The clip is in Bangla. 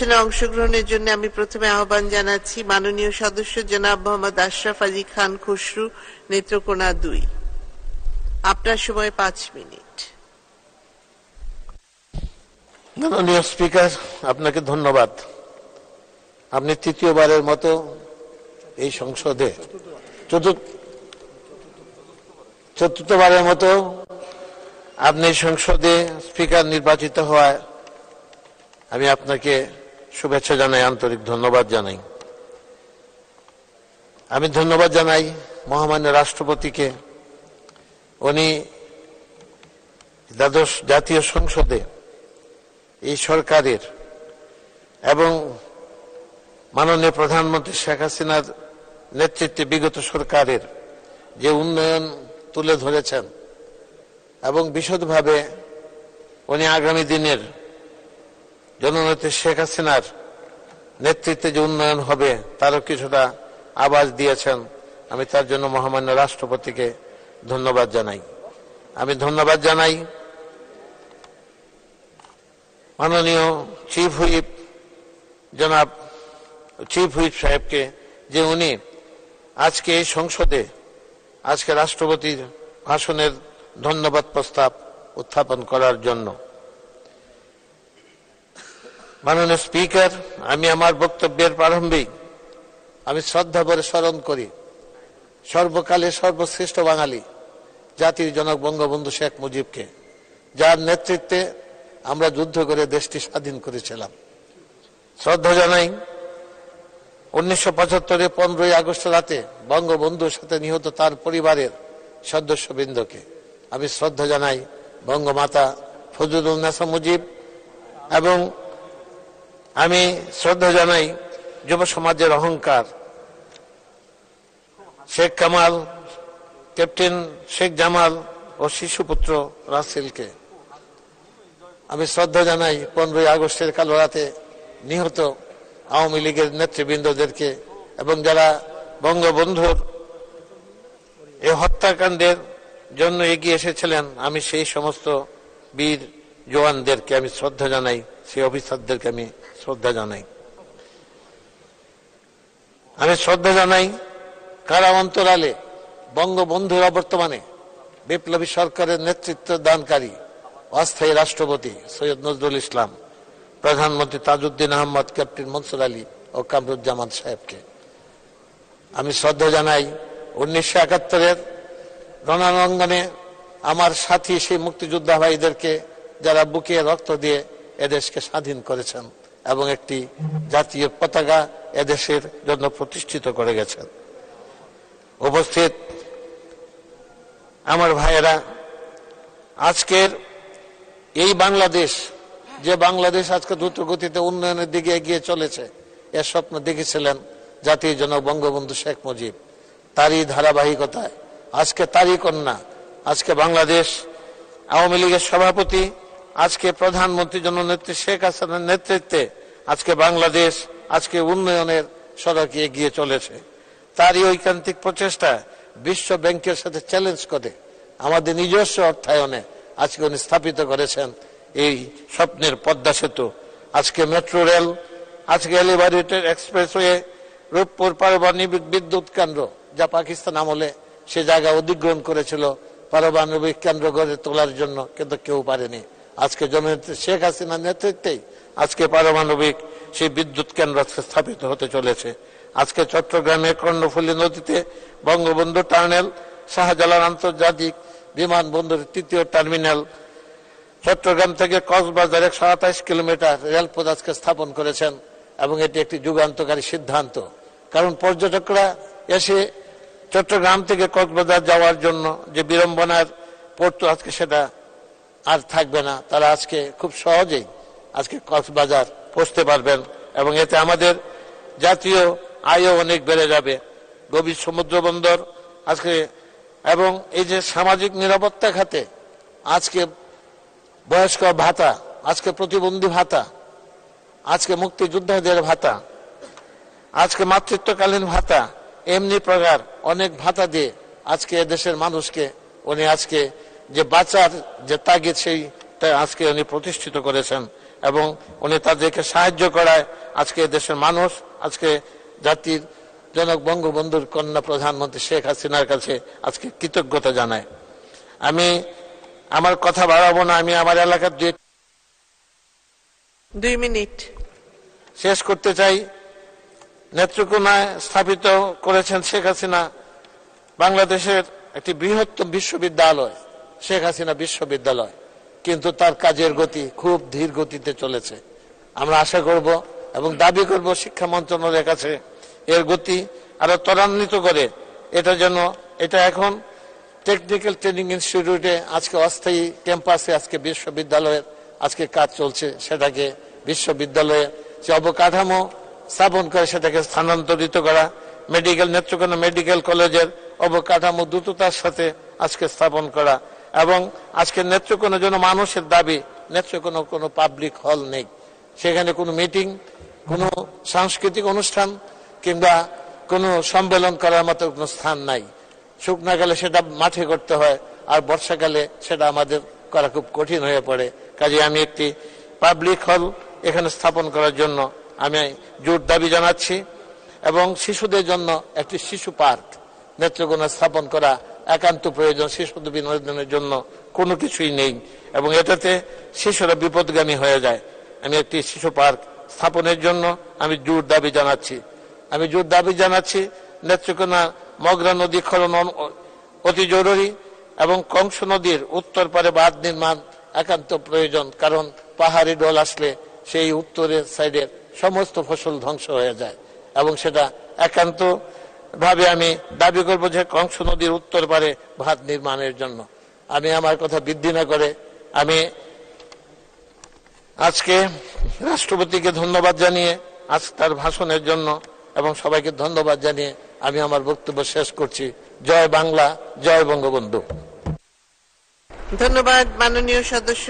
অনুষ্ঠানে অংশগ্রহণের জন্য আমি প্রথমে আহ্বান জানাচ্ছি মাননীয় সদস্য জনাব মোহাম্মদ আশরাফ আলী খান খসরু নেত্রকোনা দুই আপনার সময় পাঁচ মিনিট মাননীয় স্পিকার আপনাকে ধন্যবাদ আপনি তৃতীয়বারের মতো এই সংসদে চতুর্থবারের মতো আপনি সংসদে স্পিকার নির্বাচিত হওয়ায় আমি আপনাকে শুভেচ্ছা জানাই আন্তরিক ধন্যবাদ জানাই আমি ধন্যবাদ জানাই মহামান্য রাষ্ট্রপতিকে উনি দ্বাদশ জাতীয় সংসদে এই সরকারের এবং মাননীয় প্রধানমন্ত্রী শেখ হাসিনার নেতৃত্বে বিগত সরকারের যে উন্নয়ন তুলে ধরেছেন এবং বিশদভাবে উনি আগামী দিনের জননেত্রী শেখ হাসিনার নেতৃত্বে যে উন্নয়ন হবে তারও কিছুটা আবাস দিয়েছেন আমি তার জন্য মহামান্য রাষ্ট্রপতিকে ধন্যবাদ জানাই আমি ধন্যবাদ জানাই মাননীয় চিফ হুইপ জনাব চিফ হুইপ সাহেবকে যে উনি আজকে এই সংসদে আজকে রাষ্ট্রপতির ভাষণের ধন্যবাদ প্রস্তাব উত্থাপন করার জন্য মাননীয় স্পিকার আমি আমার বক্তব্যের প্রারম্ভিক আমি শ্রদ্ধা ভরে স্মরণ করি সর্বকালে সর্বশ্রেষ্ঠ বাঙালি জাতির জনক বঙ্গবন্ধু শেখ মুজিবকে যার নেতৃত্বে আমরা যুদ্ধ করে দেশটি স্বাধীন করেছিলাম শ্রদ্ধা জানাই উনিশশো পঁচাত্তরের পনেরোই আগস্ট রাতে বঙ্গবন্ধুর সাথে নিহত তার পরিবারের সদস্যবৃন্দকে আমি শ্রদ্ধা জানাই বঙ্গমাতা ফজলুল নাসা মুজিব এবং আমি শ্রদ্ধা জানাই যুব সমাজের অহংকার শেখ কামাল ক্যাপ্টেন শেখ জামাল ও শিশুপুত্র রাসেলকে আমি শ্রদ্ধা জানাই পনেরোই আগস্টের রাতে নিহত আওয়ামী লীগের নেতৃবৃন্দদেরকে এবং যারা বঙ্গবন্ধুর এ হত্যাকাণ্ডের জন্য এগিয়ে এসেছিলেন আমি সেই সমস্ত বীর জওয়ানদেরকে আমি শ্রদ্ধা জানাই সেই অফিসারদেরকে আমি শ্রদ্ধা জানাই আমি শ্রদ্ধা জানাই কারা অন্তরালে বঙ্গবন্ধুরা বর্তমানে বিপ্লবী সরকারের নেতৃত্ব দানকারী অস্থায়ী রাষ্ট্রপতি সৈয়দ নজরুল ইসলাম প্রধানমন্ত্রী তাজউদ্দিন আহমদ ক্যাপ্টেন মনসুর আলী ও কামরুজ্জামান সাহেবকে আমি শ্রদ্ধা জানাই উনিশশো একাত্তরের রণাঙ্গনে আমার সাথী সেই মুক্তিযোদ্ধা ভাইদেরকে যারা বুকে রক্ত দিয়ে এদেশকে স্বাধীন করেছেন এবং একটি জাতীয় পতাকা এদেশের জন্য প্রতিষ্ঠিত করে গেছেন উপস্থিত আমার ভাইয়েরা আজকের এই বাংলাদেশ যে বাংলাদেশ আজকে দ্রুত গতিতে উন্নয়নের দিকে এগিয়ে চলেছে এর স্বপ্ন দেখেছিলেন জাতির জনক বঙ্গবন্ধু শেখ মুজিব তারই ধারাবাহিকতায় আজকে তারই কন্যা আজকে বাংলাদেশ আওয়ামী লীগের সভাপতি আজকে প্রধানমন্ত্রী জননেত্রী শেখ হাসানের নেতৃত্বে আজকে বাংলাদেশ আজকে উন্নয়নের সড়কে এগিয়ে চলেছে তারই ঐকান্তিক প্রচেষ্টা বিশ্ব ব্যাংকের সাথে চ্যালেঞ্জ করে আমাদের নিজস্ব অর্থায়নে আজকে উনি স্থাপিত করেছেন এই স্বপ্নের পদ্মা সেতু আজকে মেট্রো রেল আজকে এলিভারেটেড এক্সপ্রেসওয়ে রূপপুর পারমাণবিক বিদ্যুৎ কেন্দ্র যা পাকিস্তান আমলে সে জায়গা অধিগ্রহণ করেছিল পারমাণবিক কেন্দ্র গড়ে তোলার জন্য কিন্তু কেউ পারেনি আজকে জননেত্রী শেখ হাসিনার নেতৃত্বেই আজকে পারমাণবিক সেই বিদ্যুৎ কেন্দ্র স্থাপিত হতে চলেছে আজকে চট্টগ্রামে কর্ণফুলী নদীতে বঙ্গবন্ধু টার্নেল শাহজালাল আন্তর্জাতিক বিমানবন্দরের তৃতীয় টার্মিনাল চট্টগ্রাম থেকে কক্সবাজার একশো আঠাশ কিলোমিটার রেলপথ আজকে স্থাপন করেছেন এবং এটি একটি যুগান্তকারী সিদ্ধান্ত কারণ পর্যটকরা এসে চট্টগ্রাম থেকে কক্সবাজার যাওয়ার জন্য যে বিড়ম্বনার পড়তো আজকে সেটা আর থাকবে না তারা আজকে খুব সহজেই আজকে কক্সবাজার পৌঁছতে পারবেন এবং এতে আমাদের জাতীয় আয়ও অনেক বেড়ে যাবে গভীর সমুদ্র বন্দর আজকে এবং এই যে সামাজিক নিরাপত্তা খাতে আজকে বয়স্ক ভাতা আজকে প্রতিবন্ধী ভাতা আজকে মুক্তিযোদ্ধাদের ভাতা আজকে মাতৃত্বকালীন ভাতা এমনি প্রকার অনেক ভাতা দিয়ে আজকে দেশের মানুষকে উনি আজকে যে বাঁচার যে তাগিদ সেই আজকে উনি প্রতিষ্ঠিত করেছেন এবং উনি তাদেরকে সাহায্য করায় আজকে দেশের মানুষ আজকে জাতির জনক বঙ্গবন্ধুর কন্যা প্রধানমন্ত্রী শেখ হাসিনার কাছে আজকে কৃতজ্ঞতা জানায় আমি আমার কথা বাড়াবো না আমি আমার এলাকার দুই দুই মিনিট শেষ করতে চাই নেত্রকোনায় স্থাপিত করেছেন শেখ হাসিনা বাংলাদেশের একটি বৃহত্তম বিশ্ববিদ্যালয় শেখ হাসিনা বিশ্ববিদ্যালয় কিন্তু তার কাজের গতি খুব ধীর গতিতে চলেছে আমরা আশা করব এবং দাবি করব শিক্ষা মন্ত্রণালয়ের কাছে এর গতি আরো ত্বরান্বিত করে এটা যেন এটা এখন টেকনিক্যাল ট্রেনিং ইনস্টিটিউটে আজকে অস্থায়ী ক্যাম্পাসে আজকে বিশ্ববিদ্যালয়ের আজকে কাজ চলছে সেটাকে বিশ্ববিদ্যালয়ে যে অবকাঠামো স্থাপন করে সেটাকে স্থানান্তরিত করা মেডিকেল নেত্রকোনা মেডিকেল কলেজের অবকাঠামো দ্রুততার সাথে আজকে স্থাপন করা এবং আজকে নেত্রকোনার জন্য মানুষের দাবি নেত্র কোনো পাবলিক হল নেই সেখানে কোনো মিটিং কোনো সাংস্কৃতিক অনুষ্ঠান কিংবা কোনো সম্মেলন করার মতো কোনো স্থান নাই গেলে সেটা মাঠে করতে হয় আর বর্ষাকালে সেটা আমাদের করা খুব কঠিন হয়ে পড়ে কাজে আমি একটি পাবলিক হল এখানে স্থাপন করার জন্য আমি জোর দাবি জানাচ্ছি এবং শিশুদের জন্য একটি শিশু পার্ক নেত্রকোনা স্থাপন করা একান্ত প্রয়োজন শিশুদের বিনোদনের জন্য কোনো কিছুই নেই এবং এটাতে শিশুরা বিপদগামী হয়ে যায় আমি একটি শিশু পার্ক স্থাপনের জন্য আমি জোর দাবি জানাচ্ছি আমি জোর দাবি জানাচ্ছি নেত্রকোনা মগরা নদী খনন অতি জরুরি এবং কংস নদীর উত্তর পারে বাঁধ নির্মাণ একান্ত প্রয়োজন কারণ পাহাড়ি ডল আসলে সেই উত্তরের সাইডের সমস্ত ফসল ধ্বংস হয়ে যায় এবং সেটা একান্ত ভাবে আমি দাবি করব যে কংস নদীর উত্তর পারে ভাত নির্মাণের জন্য আমি আমার কথা বৃদ্ধি না করে আমি আজকে রাষ্ট্রপতিকে ধন্যবাদ জানিয়ে আজ তার ভাষণের জন্য এবং সবাইকে ধন্যবাদ জানিয়ে আমি আমার বক্তব্য শেষ করছি জয় বাংলা জয় বঙ্গবন্ধু ধন্যবাদ মাননীয় সদস্য